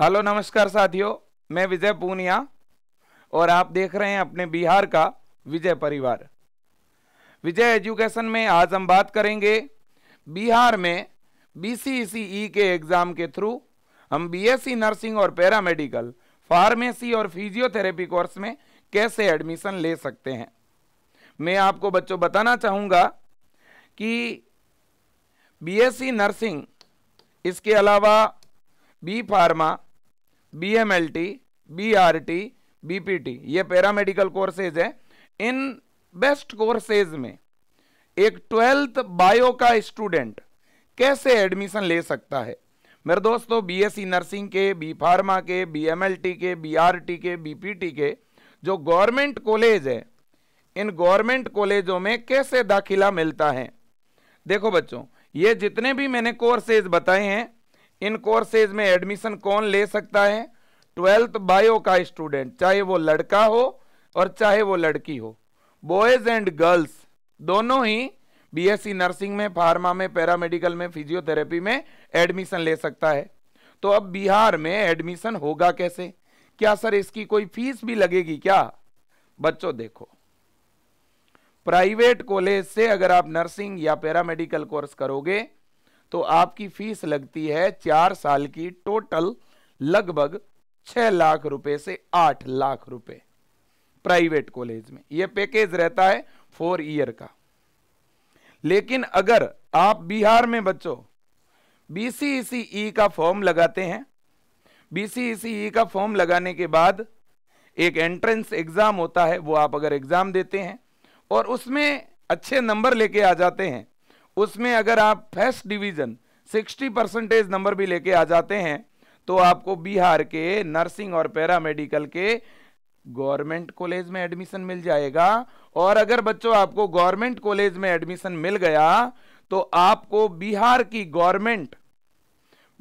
hello नमस्कार साथियों मैं विजय पूनिया और आप देख रहे हैं अपने बिहार का विजय परिवार विजय एजुकेशन में आज हम बात करेंगे बिहार में बी e e के एग्ज़ाम के थ्रू हम बीएससी नर्सिंग और पैरामेडिकल फार्मेसी और फिजियोथेरेपी कोर्स में कैसे एडमिशन ले सकते हैं मैं आपको बच्चों बताना चाहूँगा कि बीएससी नर्सिंग इसके अलावा B pharma B M L T B R T B P T ये मेडिकल कोर्सेज है इन बेस्ट कोर्सेज में एक ट्वेल्थ बायो का स्टूडेंट कैसे एडमिशन ले सकता है मेरे दोस्तों बीएससी नर्सिंग e के बी फार्मा के बीएमएलटी के बीआरटी के बीपीटी के जो गवर्नमेंट कॉलेज है इन गवर्नमेंट कॉलेजों में कैसे दाखिला मिलता है देखो बच्चों ये जितने भी मैंने कोर्सेज बताए हैं इन कोर्सेज में एडमिशन कौन ले सकता है ट्वेल्थ बायो का स्टूडेंट चाहे वो लड़का हो और चाहे वो लड़की हो बॉयज़ एंड गर्ल्स दोनों ही बीएससी नर्सिंग में फार्मा में पैरामेडिकल में फिजियोथेरेपी में एडमिशन ले सकता है तो अब बिहार में एडमिशन होगा कैसे क्या सर इसकी कोई फीस भी लगेगी क्या बच्चों देखो प्राइवेट कॉलेज से अगर आप नर्सिंग या पैरामेडिकल कोर्स करोगे तो आपकी फीस लगती है चार साल की टोटल लगभग छह लाख रुपए से आठ लाख रुपए प्राइवेट कॉलेज में यह पैकेज रहता है फोर ईयर का लेकिन अगर आप बिहार में बच्चों बीसीईसीई का फॉर्म लगाते हैं बीसीईसीई का फॉर्म लगाने के बाद एक एंट्रेंस एग्जाम होता है वो आप अगर एग्जाम देते हैं और उसमें अच्छे नंबर लेके आ जाते हैं उसमें अगर आप फर्स्ट डिवीज़न 60 परसेंटेज नंबर भी लेके आ जाते हैं तो आपको बिहार के नर्सिंग और पैरा मेडिकल के गवर्नमेंट कॉलेज में एडमिशन मिल जाएगा और अगर बच्चों आपको गवर्नमेंट कॉलेज में एडमिशन मिल गया तो आपको बिहार की गवर्नमेंट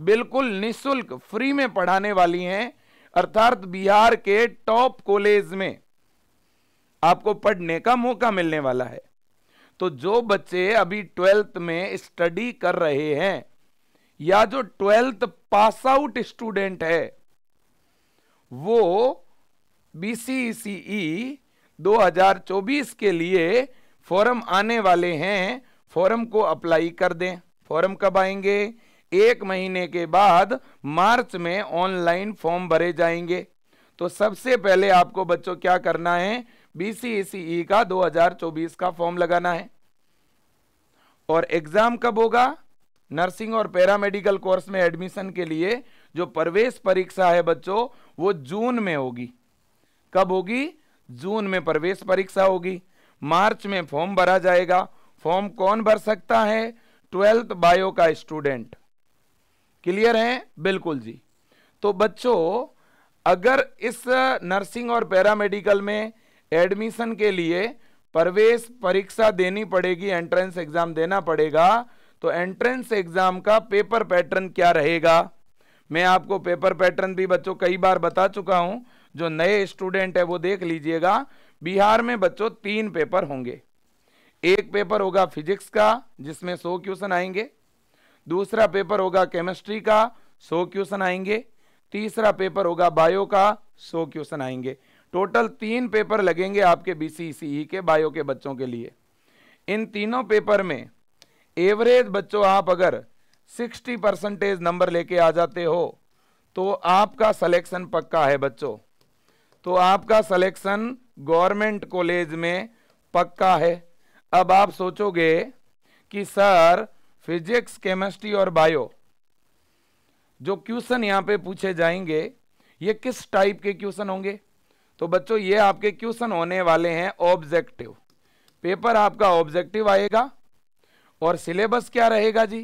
बिल्कुल निशुल्क फ्री में पढ़ाने वाली हैं अर्थात बिहार के टॉप कॉलेज में आपको पढ़ने का मौका मिलने वाला है तो जो बच्चे अभी ट्वेल्थ में स्टडी कर रहे हैं या जो ट्वेल्थ पास आउट स्टूडेंट है वो बी सी सी ई 2024 के लिए फॉरम आने वाले हैं फॉरम को अप्लाई कर दें फॉरम कब आएंगे एक महीने के बाद मार्च में ऑनलाइन फॉर्म भरे जाएंगे तो सबसे पहले आपको बच्चों क्या करना है बीसीईसीई का 2024 का फॉर्म लगाना है और एग्जाम कब होगा नर्सिंग और पैरामेडिकल कोर्स में एडमिशन के लिए जो प्रवेश परीक्षा है बच्चों वो जून में होगी कब होगी जून में प्रवेश परीक्षा होगी मार्च में फॉर्म भरा जाएगा फॉर्म कौन भर सकता है ट्वेल्थ बायो का स्टूडेंट क्लियर है बिल्कुल जी तो बच्चों अगर इस नर्सिंग और पैरामेडिकल में एडमिशन के लिए प्रवेश परीक्षा देनी पड़ेगी एंट्रेंस एग्जाम देना पड़ेगा तो एंट्रेंस एग्जाम का पेपर पैटर्न क्या रहेगा मैं आपको पेपर पैटर्न भी बच्चों कई बार बता चुका हूं जो नए स्टूडेंट है वो देख लीजिएगा बिहार में बच्चों तीन पेपर होंगे एक पेपर होगा फिजिक्स का जिसमें सौ क्वेश्चन आएंगे दूसरा पेपर होगा केमिस्ट्री का सौ क्वेश्चन आएंगे तीसरा पेपर होगा बायो का सौ क्वेश्चन आएंगे टोटल तीन पेपर लगेंगे आपके बी सी e e के बायो के बच्चों के लिए इन तीनों पेपर में एवरेज बच्चों आप अगर 60 परसेंटेज नंबर लेके आ जाते हो तो आपका सिलेक्शन पक्का है बच्चों तो आपका सिलेक्शन गवर्नमेंट कॉलेज में पक्का है अब आप सोचोगे कि सर फिजिक्स केमिस्ट्री और बायो जो क्वेश्चन यहाँ पे पूछे जाएंगे ये किस टाइप के क्वेश्चन होंगे तो बच्चों ये आपके क्वेश्चन होने वाले हैं ऑब्जेक्टिव पेपर आपका ऑब्जेक्टिव आएगा और सिलेबस क्या रहेगा जी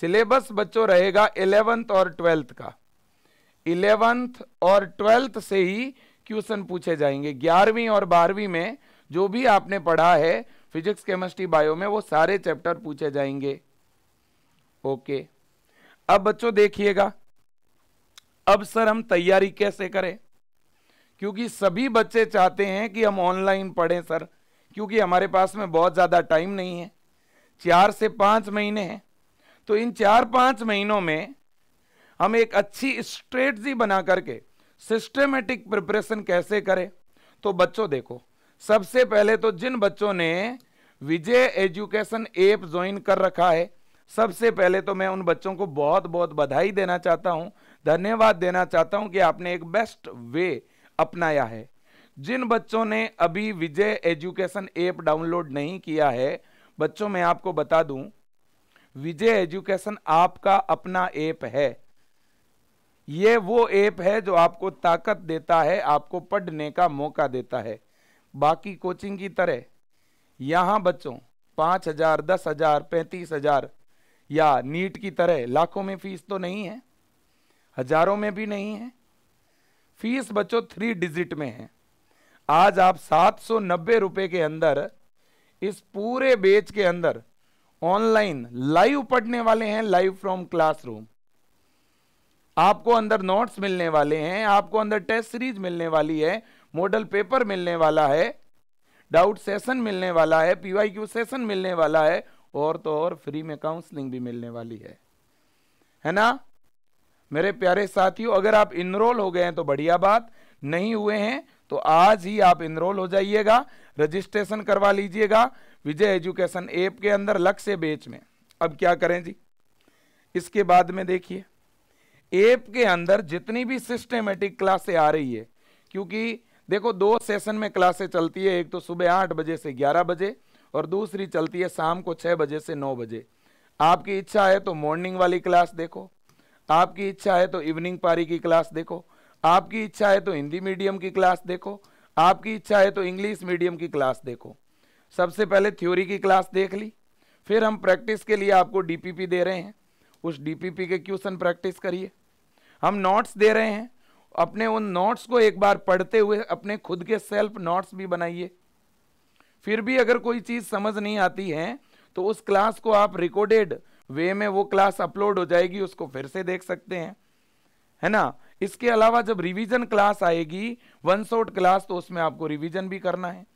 सिलेबस बच्चों रहेगा इलेवेंथ और ट्वेल्थ का इलेवेंथ और ट्वेल्थ से ही क्वेश्चन पूछे जाएंगे ग्यारहवीं और बारहवीं में जो भी आपने पढ़ा है फिजिक्स केमिस्ट्री बायो में वो सारे चैप्टर पूछे जाएंगे ओके अब बच्चों देखिएगा अब सर हम तैयारी कैसे करें क्योंकि सभी बच्चे चाहते हैं कि हम ऑनलाइन पढ़ें सर क्योंकि हमारे पास में बहुत ज़्यादा टाइम नहीं है चार से पाँच महीने हैं तो इन चार पाँच महीनों में हम एक अच्छी स्ट्रेटजी बना करके सिस्टमेटिक प्रिपरेशन कैसे करें तो बच्चों देखो सबसे पहले तो जिन बच्चों ने विजय एजुकेशन ऐप ज्वाइन कर रखा है सबसे पहले तो मैं उन बच्चों को बहुत बहुत बधाई देना चाहता हूँ धन्यवाद देना चाहता हूँ कि आपने एक बेस्ट वे अपनाया है जिन बच्चों ने अभी विजय एजुकेशन ऐप डाउनलोड नहीं किया है बच्चों मैं आपको बता दूं विजय एजुकेशन आपका अपना ऐप है ये वो ऐप है जो आपको ताकत देता है आपको पढ़ने का मौका देता है बाकी कोचिंग की तरह यहाँ बच्चों पाँच हजार दस हजार पैंतीस हजार या नीट की तरह लाखों में फीस तो नहीं है हजारों में भी नहीं है फीस बच्चों थ्री डिजिट में है आज आप सात सौ नब्बे के अंदर इस पूरे बेच के अंदर ऑनलाइन लाइव पढ़ने वाले हैं लाइव फ्रॉम क्लासरूम आपको अंदर नोट्स मिलने वाले हैं आपको अंदर टेस्ट सीरीज मिलने वाली है मॉडल पेपर मिलने वाला है डाउट सेशन मिलने वाला है पीवाईक्यू सेशन मिलने वाला है और तो और फ्री में काउंसलिंग भी मिलने वाली है है ना मेरे प्यारे साथियों अगर आप इनरोल हो गए हैं तो बढ़िया बात नहीं हुए हैं तो आज ही आप इनरोल हो जाइएगा रजिस्ट्रेशन करवा लीजिएगा विजय एजुकेशन ऐप के अंदर लक्ष्य बेच में अब क्या करें जी इसके बाद में देखिए ऐप के अंदर जितनी भी सिस्टमेटिक क्लासे आ रही है क्योंकि देखो दो सेशन में क्लासे चलती है एक तो सुबह आठ बजे से ग्यारह बजे और दूसरी चलती है शाम को छः बजे से नौ बजे आपकी इच्छा है तो मॉर्निंग वाली क्लास देखो आपकी इच्छा है तो इवनिंग पारी की क्लास देखो आपकी इच्छा है तो हिंदी मीडियम की क्लास देखो आपकी इच्छा है तो इंग्लिश मीडियम की क्लास देखो सबसे पहले थ्योरी की क्लास देख ली फिर हम प्रैक्टिस के लिए आपको डीपीपी दे रहे हैं उस डीपीपी के क्वेश्चन प्रैक्टिस करिए हम नोट्स दे रहे हैं अपने उन नोट्स को एक बार पढ़ते हुए अपने खुद के सेल्फ नोट्स भी बनाइए फिर भी अगर कोई चीज़ समझ नहीं आती है तो उस क्लास को आप रिकॉर्डेड वे में वो क्लास अपलोड हो जाएगी उसको फिर से देख सकते हैं है ना इसके अलावा जब रिवीजन क्लास आएगी वन शॉट क्लास तो उसमें आपको रिवीजन भी करना है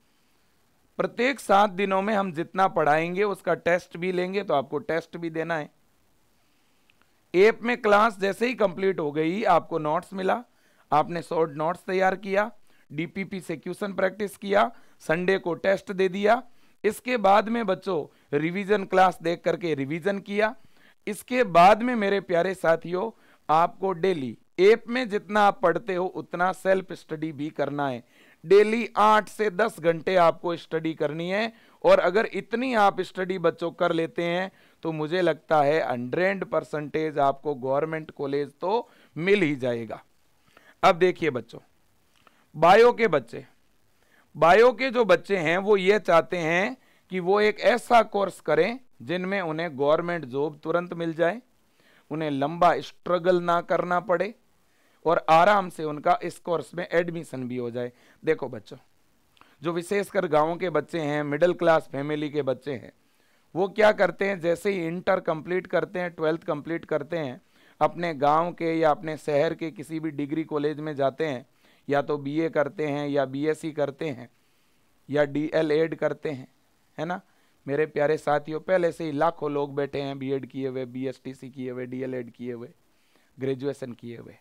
प्रत्येक सात दिनों में हम जितना पढ़ाएंगे उसका टेस्ट भी लेंगे तो आपको टेस्ट भी देना है एप में क्लास जैसे ही कंप्लीट हो गई आपको नोट्स मिला आपने शॉर्ट नोट्स तैयार किया डीपीपी से क्वेश्चन प्रैक्टिस किया संडे को टेस्ट दे दिया इसके बाद में बच्चों रिवीजन क्लास देख करके रिवीजन किया इसके बाद में मेरे प्यारे साथियों आपको डेली एप में जितना आप पढ़ते हो उतना सेल्फ स्टडी भी करना है डेली आठ से दस घंटे आपको स्टडी करनी है और अगर इतनी आप स्टडी बच्चों कर लेते हैं तो मुझे लगता है हंड्रेड परसेंटेज आपको गवर्नमेंट कॉलेज तो मिल ही जाएगा अब देखिए बच्चों बायो के बच्चे बायो के जो बच्चे हैं वो ये चाहते हैं कि वो एक ऐसा कोर्स करें जिनमें उन्हें गवर्नमेंट जॉब तुरंत मिल जाए उन्हें लंबा स्ट्रगल ना करना पड़े और आराम से उनका इस कोर्स में एडमिशन भी हो जाए देखो बच्चों जो विशेषकर गाँव के बच्चे हैं मिडिल क्लास फैमिली के बच्चे हैं वो क्या करते हैं जैसे ही इंटर कंप्लीट करते हैं ट्वेल्थ कंप्लीट करते हैं अपने गांव के या अपने शहर के किसी भी डिग्री कॉलेज में जाते हैं या तो बीए करते हैं या बीएससी करते हैं या डीएलएड करते हैं है ना मेरे प्यारे साथियों पहले से ही लाखों लोग बैठे हैं बीएड किए हुए बीएसटीसी किए हुए डीएलएड किए हुए ग्रेजुएशन किए हुए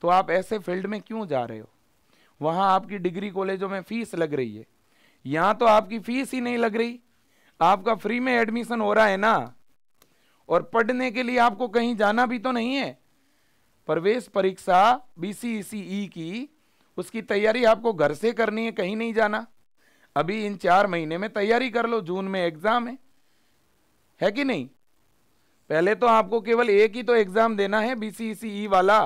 तो आप ऐसे फील्ड में क्यों जा रहे हो वहाँ आपकी डिग्री कॉलेजों में फ़ीस लग रही है यहाँ तो आपकी फ़ीस ही नहीं लग रही आपका फ्री में एडमिशन हो रहा है ना और पढ़ने के लिए आपको कहीं जाना भी तो नहीं है प्रवेश परीक्षा बी e की उसकी तैयारी आपको घर से करनी है कहीं नहीं जाना अभी इन चार महीने में तैयारी कर लो जून में एग्ज़ाम है है कि नहीं पहले तो आपको केवल एक ही तो एग्ज़ाम देना है बी e वाला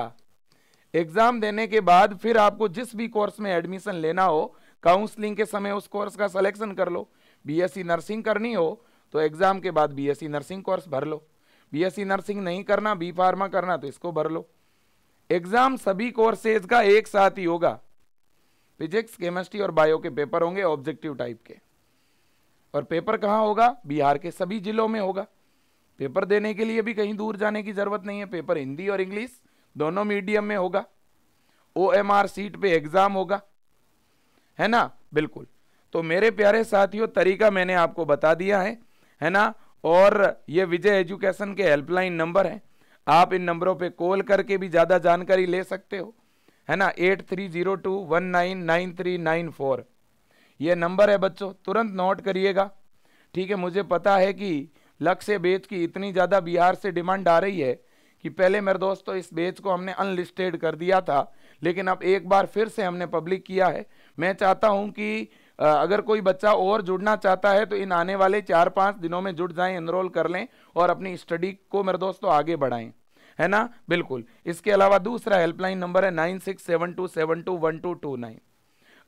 एग्ज़ाम देने के बाद फिर आपको जिस भी कोर्स में एडमिशन लेना हो काउंसलिंग के समय उस कोर्स का सिलेक्शन कर लो बी e नर्सिंग करनी हो तो एग्ज़ाम के बाद बी नर्सिंग कोर्स भर लो बी नर्सिंग नहीं करना बी फार्मा करना तो इसको भर लो एग्जाम सभी कोर्सेज का एक साथ ही होगा फिजिक्स केमिस्ट्री और बायो के पेपर होंगे ऑब्जेक्टिव टाइप के और पेपर कहाँ होगा बिहार के सभी जिलों में होगा पेपर देने के लिए भी कहीं दूर जाने की ज़रूरत नहीं है पेपर हिंदी और इंग्लिश दोनों मीडियम में होगा ओ एम आर सीट पे एग्ज़ाम होगा है ना बिल्कुल तो मेरे प्यारे साथियों तरीका मैंने आपको बता दिया है है ना और ये विजय एजुकेशन के हेल्पलाइन नंबर है आप इन नंबरों पे कॉल करके भी ज़्यादा जानकारी ले सकते हो है ना eight three zero two one nine nine three nine four ये नंबर है बच्चों तुरंत नोट करिएगा ठीक है मुझे पता है कि लक्ष्य बेच की इतनी ज़्यादा बिहार से डिमांड आ रही है कि पहले मेरे दोस्तों इस बेच को हमने अनलिस्टेड कर दिया था लेकिन अब एक बार फिर से हमने पब्लिक किया है मैं चाहता हूं कि अगर कोई बच्चा और जुड़ना चाहता है तो इन आने वाले चार पाँच दिनों में जुड़ जाएं इनरोल कर लें और अपनी स्टडी को मेरे दोस्तों आगे बढ़ाएं है ना बिल्कुल इसके अलावा दूसरा हेल्पलाइन नंबर है nine six seven two seven two one two two nine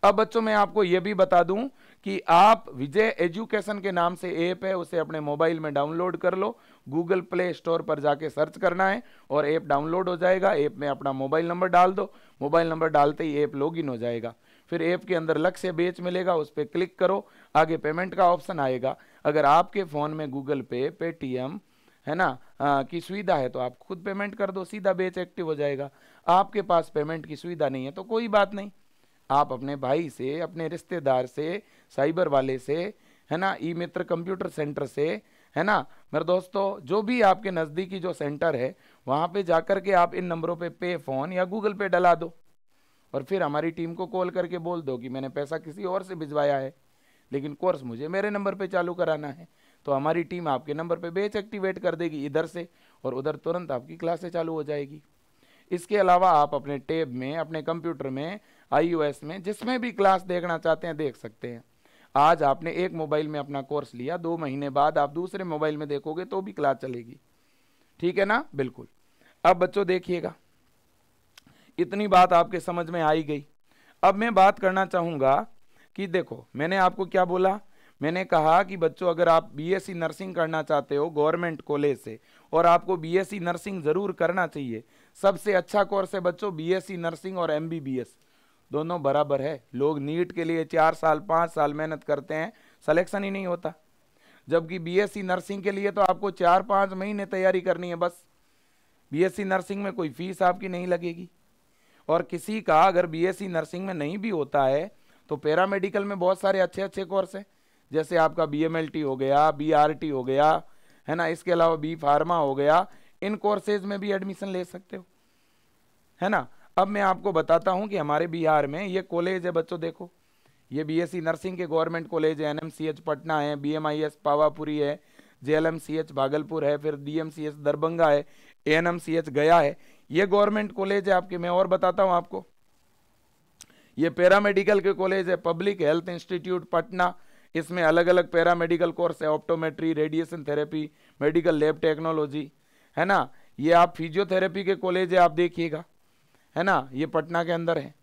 अब बच्चों मैं आपको ये भी बता दूँ कि आप विजय एजुकेशन के नाम से ऐप है उसे अपने मोबाइल में डाउनलोड कर लो गूगल प्ले स्टोर पर जाके सर्च करना है और ऐप डाउनलोड हो जाएगा ऐप में अपना मोबाइल नंबर डाल दो मोबाइल नंबर डालते ही ऐप लॉगिन हो जाएगा फिर ऐप के अंदर लक्ष्य बेच मिलेगा उस पर क्लिक करो आगे पेमेंट का ऑप्शन आएगा अगर आपके फ़ोन में गूगल पे पेटीएम है ना आ, की सुविधा है तो आप खुद पेमेंट कर दो सीधा बेच एक्टिव हो जाएगा आपके पास पेमेंट की सुविधा नहीं है तो कोई बात नहीं आप अपने भाई से अपने रिश्तेदार से साइबर वाले से है ना ई मित्र कंप्यूटर सेंटर से है ना मेरे दोस्तों जो भी आपके नज़दीकी जो सेंटर है वहाँ पे जाकर के आप इन नंबरों पे पे फ़ोन या गूगल पे डला दो और फिर हमारी टीम को कॉल करके बोल दो कि मैंने पैसा किसी और से भिजवाया है लेकिन कोर्स मुझे मेरे नंबर पे चालू कराना है तो हमारी टीम आपके नंबर पे बेच एक्टिवेट कर देगी इधर से और उधर तुरंत आपकी क्लासें चालू हो जाएगी इसके अलावा आप अपने टेब में अपने कंप्यूटर में आईयूएस में जिसमें भी क्लास देखना चाहते हैं देख सकते हैं आज आपने एक मोबाइल में अपना कोर्स लिया दो महीने बाद आप दूसरे मोबाइल में देखोगे तो भी क्लास चलेगी ठीक है ना बिल्कुल अब बच्चों देखिएगा इतनी बात आपके समझ में आई गई अब मैं बात करना चाहूँगा कि देखो मैंने आपको क्या बोला मैंने कहा कि बच्चों अगर आप बीएससी नर्सिंग करना चाहते हो गवर्नमेंट कॉलेज से और आपको बीएससी नर्सिंग ज़रूर करना चाहिए सबसे अच्छा कोर्स है बच्चों बीएससी नर्सिंग और एमबीबीएस दोनों बराबर है लोग नीट के लिए चार साल पाँच साल मेहनत करते हैं सलेक्शन ही नहीं होता जबकि बीएससी नर्सिंग के लिए तो आपको चार पाँच महीने तैयारी करनी है बस बीएससी नर्सिंग में कोई फीस आपकी नहीं लगेगी और किसी का अगर बीएससी नर्सिंग में नहीं भी होता है तो पैरामेडिकल में बहुत सारे अच्छे अच्छे कोर्स हैं जैसे आपका बी हो गया बी हो गया है ना इसके अलावा बी फार्मा हो गया इन कोर्सेज में भी एडमिशन ले सकते हो है ना अब मैं आपको बताता हूँ कि हमारे बिहार में ये कॉलेज है बच्चों देखो ये बीएससी e नर्सिंग के गवर्नमेंट कॉलेज है एनएमसीएच पटना है बीएमआईएस पावापुरी है जेएलएमसीएच भागलपुर है फिर डीएमसीएच दरभंगा है एएनएमसीएच गया है ये गवर्नमेंट कॉलेज है आपके मैं और बताता हूँ आपको ये पैरामेडिकल के कॉलेज है पब्लिक हेल्थ इंस्टीट्यूट पटना इसमें अलग अलग पैरामेडिकल कोर्स है optometry radiation therapy medical lab technology है ना ये आप फिजियोथेरेपी के कॉलेज है आप देखिएगा है ना ये पटना के अंदर है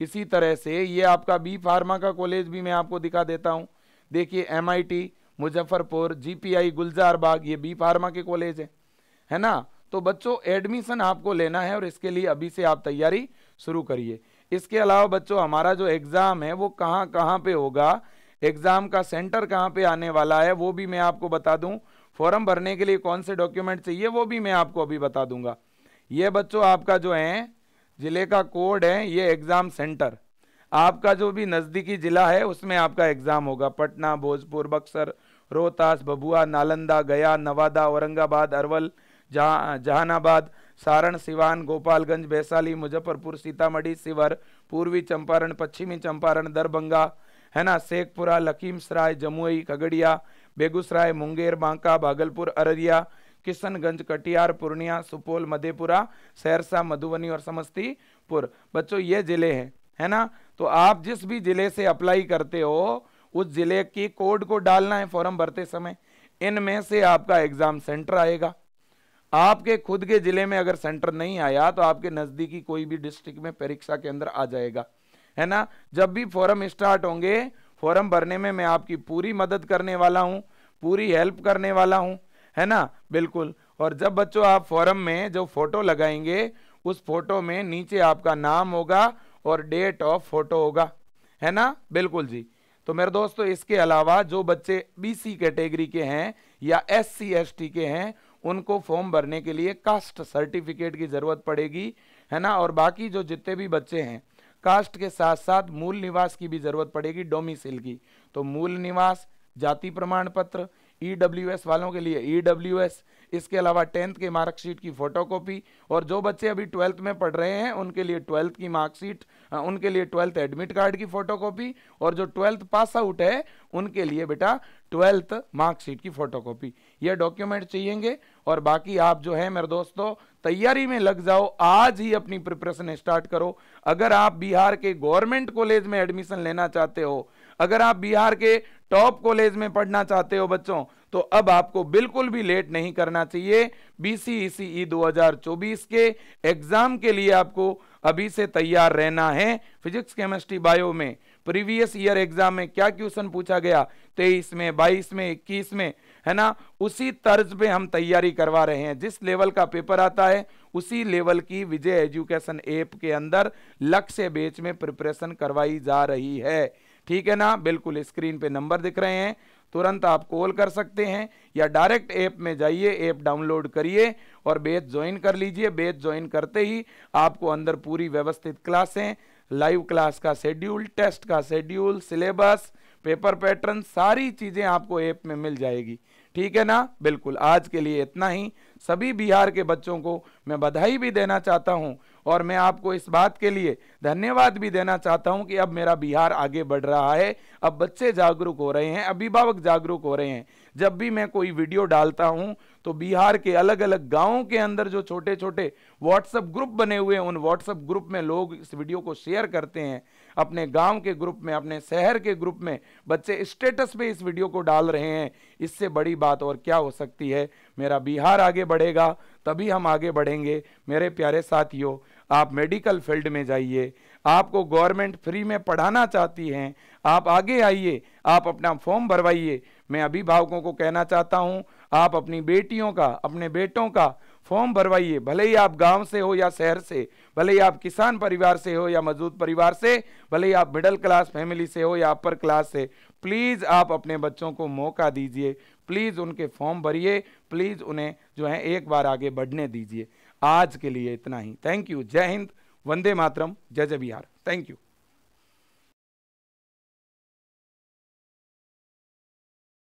इसी तरह से ये आपका बी फार्मा का कॉलेज भी मैं आपको दिखा देता हूँ देखिए एम मुजफ्फरपुर जी गुलजारबाग ये बी फार्मा के कॉलेज है है ना तो बच्चों एडमिशन आपको लेना है और इसके लिए अभी से आप तैयारी शुरू करिए इसके अलावा बच्चों हमारा जो एग्ज़ाम है वो कहाँ कहाँ पे होगा एग्ज़ाम का सेंटर कहाँ पे आने वाला है वो भी मैं आपको बता दूँ फॉर्म भरने के लिए कौन से डॉक्यूमेंट चाहिए वो भी मैं आपको अभी बता दूंगा ये बच्चों आपका जो है ज़िले का कोड है ये एग्ज़ाम सेंटर आपका जो भी नज़दीकी ज़िला है उसमें आपका एग्ज़ाम होगा पटना भोजपुर बक्सर रोहतास बबुआ नालंदा गया नवादा औरंगाबाद अरवल जहा जहानाबाद सारण सिवान गोपालगंज वैशाली मुजफ्फरपुर सीतामढ़ी शिवर पूर्वी चंपारण पश्चिमी चंपारण दरभंगा है ना शेखपुरा लखीमसराय जमुई खगड़िया बेगूसराय मुंगेर बांका भागलपुर अररिया किशनगंज कटिहार पूर्णिया सुपौल मधेपुरा सहरसा मधुबनी और समस्तीपुर बच्चों ये ज़िले हैं है ना तो आप जिस भी ज़िले से अप्लाई करते हो उस ज़िले की कोड को डालना है फॉर्म भरते समय इनमें से आपका एग्ज़ाम सेंटर आएगा आपके खुद के ज़िले में अगर सेंटर नहीं आया तो आपके नज़दीकी कोई भी डिस्ट्रिक्ट में परीक्षा केंद्र आ जाएगा है ना जब भी फॉरम स्टार्ट होंगे फॉरम भरने में मैं आपकी पूरी मदद करने वाला हूँ पूरी हेल्प करने वाला हूँ है ना बिल्कुल और जब बच्चों आप फॉरम में जो फोटो लगाएंगे उस फोटो में नीचे आपका नाम होगा और डेट ऑफ फोटो होगा है ना बिल्कुल जी तो मेरे दोस्तों इसके अलावा जो बच्चे बीसी कैटेगरी के, हैं या एस सी के हैं उनको फॉर्म भरने के लिए कास्ट सर्टिफिकेट की ज़रूरत पड़ेगी है ना और बाकी जो जितने भी बच्चे हैं कास्ट के साथ साथ मूल निवास की भी ज़रूरत पड़ेगी डोमिसिल की तो मूल निवास जाति प्रमाण पत्र ई e वालों के लिए ई e इसके अलावा टेंथ के मार्कशीट की फोटोकॉपी और जो बच्चे अभी ट्वेल्थ में पढ़ रहे हैं उनके लिए ट्वेल्थ की मार्कशीट उनके लिए ट्वेल्थ एडमिट कार्ड की फोटोकॉपी और जो ट्वेल्थ पास आउट है उनके लिए बेटा ट्वेल्थ मार्कशीट की फोटोकॉपी ये डॉक्यूमेंट चाहिएंगे और बाकी आप जो है मेरे दोस्तों तैयारी में लग जाओ आज ही अपनी प्रिपरेशन स्टार्ट करो अगर आप बिहार के गवर्नमेंट कॉलेज में एडमिशन लेना चाहते हो अगर आप बिहार के टॉप कॉलेज में पढ़ना चाहते हो बच्चों तो अब आपको बिल्कुल भी लेट नहीं करना चाहिए बी सी सी दो हजार चौबीस के एग्जाम के लिए आपको अभी से तैयार रहना है फिजिक्स केमिस्ट्री बायो में प्रीवियस ईयर एग्जाम में क्या क्वेश्चन पूछा गया तेईस में बाईस में इक्कीस में है ना उसी तर्ज पे हम तैयारी करवा रहे हैं जिस लेवल का पेपर आता है उसी लेवल की विजय एजुकेशन ऐप के अंदर लक्ष्य बेच में प्रिपरेशन करवाई जा रही है ठीक है ना बिल्कुल स्क्रीन पे नंबर दिख रहे हैं तुरंत आप कॉल कर सकते हैं या डायरेक्ट ऐप में जाइए ऐप डाउनलोड करिए और बेच ज्वाइन कर लीजिए बेच ज्वाइन करते ही आपको अंदर पूरी व्यवस्थित क्लासें लाइव क्लास का शेड्यूल टेस्ट का शेड्यूल सिलेबस पेपर पैटर्न सारी चीज़ें आपको ऐप में मिल जाएगी ठीक है ना बिल्कुल आज के लिए इतना ही सभी बिहार के बच्चों को मैं बधाई भी देना चाहता हूँ और मैं आपको इस बात के लिए धन्यवाद भी देना चाहता हूं कि अब मेरा बिहार आगे बढ़ रहा है अब बच्चे जागरूक हो रहे हैं अभिभावक जागरूक हो रहे हैं जब भी मैं कोई वीडियो डालता हूं तो बिहार के अलग अलग गाँव के अंदर जो छोटे छोटे व्हाट्सअप ग्रुप बने हुए हैं उन व्हाट्सअप ग्रुप में लोग इस वीडियो को शेयर करते हैं अपने गांव के ग्रुप में अपने शहर के ग्रुप में बच्चे स्टेटस पे इस वीडियो को डाल रहे हैं इससे बड़ी बात और क्या हो सकती है मेरा बिहार आगे बढ़ेगा तभी हम आगे बढ़ेंगे मेरे प्यारे साथियों आप मेडिकल फील्ड में जाइए आपको गवर्नमेंट फ्री में पढ़ाना चाहती हैं आप आगे आइए आप अपना फॉर्म भरवाइए मैं अभिभावकों को कहना चाहता हूँ आप अपनी बेटियों का अपने बेटों का फॉर्म भरवाइए भले ही आप गांव से हो या शहर से भले ही आप किसान परिवार से हो या मजदूर परिवार से भले ही आप मिडल क्लास फैमिली से हो या अपर क्लास से प्लीज़ आप अपने बच्चों को मौका दीजिए प्लीज़ उनके फॉर्म भरिए प्लीज़ उन्हें जो है एक बार आगे बढ़ने दीजिए आज के लिए इतना ही थैंक यू जय हिंद वंदे मातरम जय जय बिहार थैंक यू